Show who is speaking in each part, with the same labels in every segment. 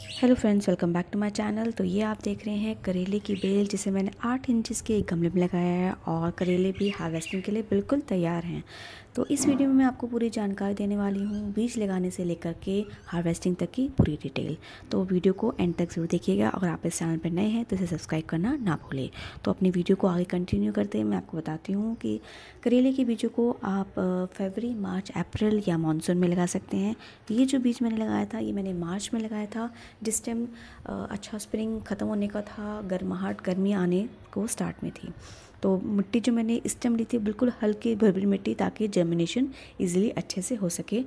Speaker 1: hello friends welcome back to my channel तो ये आप देख रहे हैं करेले की बेल जिसे मैंने आठ इंचेस के एक गमले में लगाया है और करेले भी हार्वेस्टिंग के लिए बिल्कुल तैयार हैं तो इस वीडियो में मैं आपको पूरी जानकारी देने वाली हूँ बीज लगाने से लेकर के हार्वेस्टिंग तक की पूरी डिटेल तो वीडियो को एंड तक ज़रूर देखिएगा अगर आप इस चैनल पर नए हैं तो इसे सब्सक्राइब करना ना भूलें तो अपनी वीडियो को आगे कंटिन्यू करते मैं आपको बताती हूँ कि करेले के बीजों को आप फेबरी मार्च अप्रैल या मानसून में लगा सकते हैं ये जो बीज मैंने लगाया था ये मैंने मार्च में लगाया था जिस टाइम अच्छा स्प्रिंग ख़त्म होने का था गर्माहट गर्मी आने को स्टार्ट में थी तो मिट्टी जो मैंने इस टाइम ली थी बिल्कुल हल्की भरभरी मिट्टी ताकि जर्मिनेशन ईजिली अच्छे से हो सके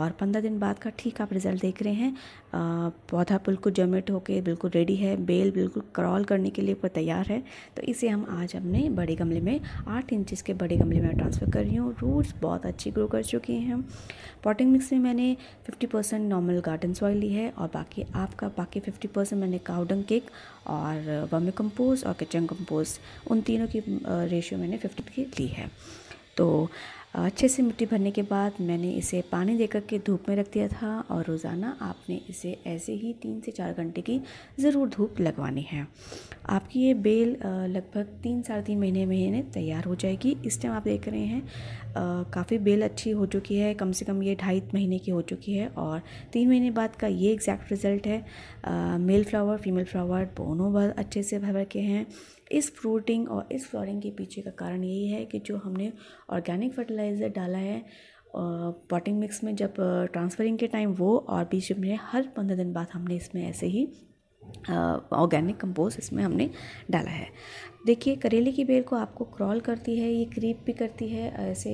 Speaker 1: और पंद्रह दिन बाद का ठीक आप रिज़ल्ट देख रहे हैं आ, पौधा बिल्कुल जर्मेट होकर बिल्कुल रेडी है बेल बिल्कुल क्रॉल करने के लिए तैयार है तो इसे हम आज अपने बड़े गमले में आठ इंचज़ के बड़े गमले में ट्रांसफ़र कर रही हूँ रूट्स बहुत अच्छी ग्रो कर चुके हैं पॉटिंग मिक्स में मैंने fifty percent normal garden soil ली है और बाकी आपका बाकी फिफ्टी परसेंट मैंने काउडंग केक और वर्मी कम्पोज और किचन कम्पोज उन तीनों की रेशियो मैंने फिफ्टी की ली है तो अच्छे से मिट्टी भरने के बाद मैंने इसे पानी देकर के धूप में रख दिया था और रोज़ाना आपने इसे ऐसे ही तीन से चार घंटे की ज़रूर धूप लगवानी है आपकी ये बेल लगभग तीन साढ़े तीन महीने महीने तैयार हो जाएगी इस टाइम आप देख रहे हैं काफ़ी बेल अच्छी हो चुकी है कम से कम ये ढाई महीने की हो चुकी है और तीन महीने बाद का ये एग्जैक्ट रिज़ल्ट है मेल फ्लावर फीमेल फ्लावर दोनों बहुत अच्छे से भर के हैं इस फ्रूटिंग और इस फ्लोरिंग के पीछे का कारण यही है कि जो हमने ऑर्गेनिक फर्टिलाइज़र डाला है पॉटिंग मिक्स में जब ट्रांसफरिंग के टाइम वो और बीच में हर पंद्रह दिन बाद हमने इसमें ऐसे ही ऑर्गेनिक कंपोस्ट इसमें हमने डाला है देखिए करेले की बेल को आपको क्रॉल करती है ये क्रीप भी करती है ऐसे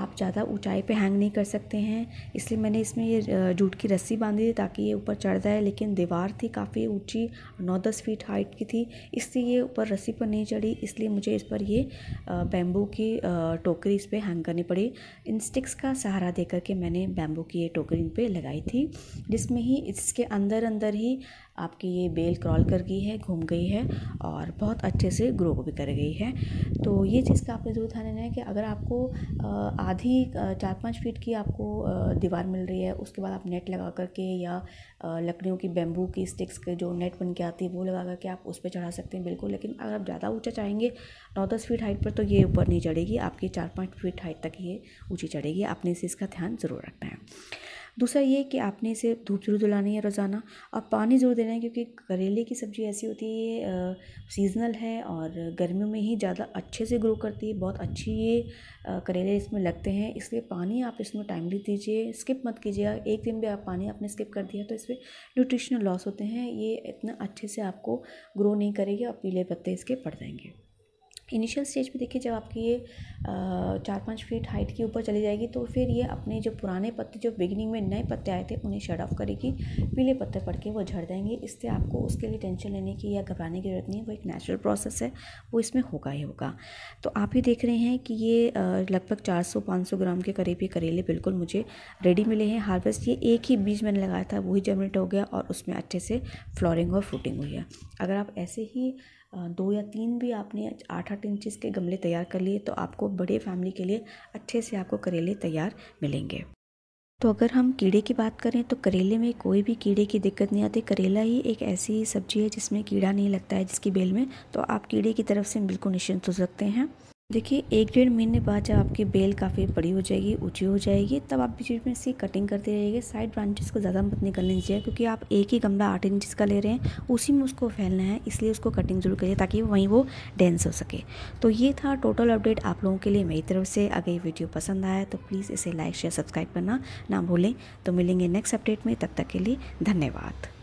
Speaker 1: आप ज़्यादा ऊंचाई पे हैंग नहीं कर सकते हैं इसलिए मैंने इसमें ये जूट की रस्सी बांधी थी ताकि ये ऊपर चढ़ जाए लेकिन दीवार थी काफ़ी ऊंची नौ दस फीट हाइट की थी इसलिए ये ऊपर रस्सी पर नहीं चढ़ी इसलिए मुझे इस पर ये बैम्बू की टोकरी इस पर हैंग करनी पड़ी इन स्टिक्स का सहारा दे करके मैंने बैम्बू की ये टोकरी पर लगाई थी जिसमें ही इसके अंदर अंदर ही आपकी ये बेल क्रॉल कर गई है घूम गई है और बहुत अच्छे से ग्रो भी कर गई है तो ये चीज़ का आपने ज़रूर ध्यान देना है कि अगर आपको आधी चार पाँच फीट की आपको दीवार मिल रही है उसके बाद आप नेट लगा करके या लकड़ियों की बेम्बू की स्टिक्स के जो नेट बन के आती है वो लगा करके आप उस पर चढ़ा सकते हैं बिल्कुल लेकिन अगर आप ज़्यादा ऊँचा चाहेंगे नौ दस फीट हाइट पर तो ये ऊपर नहीं चढ़ेगी आपकी चार पाँच फीट हाइट तक ये ऊँची चढ़ेगी आपने इस चीज़ का ध्यान ज़रूर रखना है दूसरा ये कि आपने इसे धूप जरूर दिलानी है रोज़ाना और पानी ज़रूर देना है क्योंकि करेले की सब्ज़ी ऐसी होती है ये सीज़नल है और गर्मियों में ही ज़्यादा अच्छे से ग्रो करती है बहुत अच्छी ये करेले इसमें लगते हैं इसलिए पानी आप इसमें टाइमली दीजिए स्किप मत कीजिए एक दिन भी आप पानी आपने स्किप कर दिया तो इसमें न्यूट्रिशनल लॉस होते हैं ये इतना अच्छे से आपको ग्रो नहीं करेगी और पीले पत्ते इसके पड़ जाएंगे इनिशियल स्टेज पे देखिए जब आपकी ये चार पाँच फीट हाइट के ऊपर चली जाएगी तो फिर ये अपने जो पुराने पत्ते जो बिगिनिंग में नए पत्ते आए थे उन्हें शट ऑफ करेगी पीले पत्ते पड़ के वो झड़ जाएंगे इससे आपको उसके लिए टेंशन लेने की या घबराने की ज़रूरत नहीं है वो एक नेचुरल प्रोसेस है वो इसमें होगा ही होगा तो आप ही देख रहे हैं कि ये लगभग चार सौ ग्राम के करीब ये करेले बिल्कुल मुझे रेडी मिले हैं हार्वेस्ट ये एक ही बीज मैंने लगाया था वही जर्मिनेट हो गया और उसमें अच्छे से फ्लोरिंग और फ्रूटिंग हुई है अगर आप ऐसे ही दो या तीन भी आपने आठ आठ इंचज़ के गमले तैयार कर लिए तो आपको बड़े फैमिली के लिए अच्छे से आपको करेले तैयार मिलेंगे तो अगर हम कीड़े की बात करें तो करेले में कोई भी कीड़े की दिक्कत नहीं आती करेला ही एक ऐसी सब्जी है जिसमें कीड़ा नहीं लगता है जिसकी बेल में तो आप कीड़े की तरफ से बिल्कुल निश्चिंत हो सकते हैं देखिए एक डेढ़ महीने बाद जब आपकी बेल काफ़ी बड़ी हो जाएगी ऊंची हो जाएगी तब आप बीच में से कटिंग करते रहिएगा साइड ब्रांचेस को ज़्यादा मत निकलने दीजिए क्योंकि आप एक ही गमला आठ इंचज़ का ले रहे हैं उसी में उसको फैलना है इसलिए उसको कटिंग जरूर करिए ताकि वहीं वो डेंस हो सके तो ये था टोटल अपडेट आप लोगों के लिए मेरी तरफ से अगर ये वीडियो पसंद आया तो प्लीज़ इसे लाइक शेयर सब्सक्राइब करना ना भूलें तो मिलेंगे नेक्स्ट अपडेट में तब तक के लिए धन्यवाद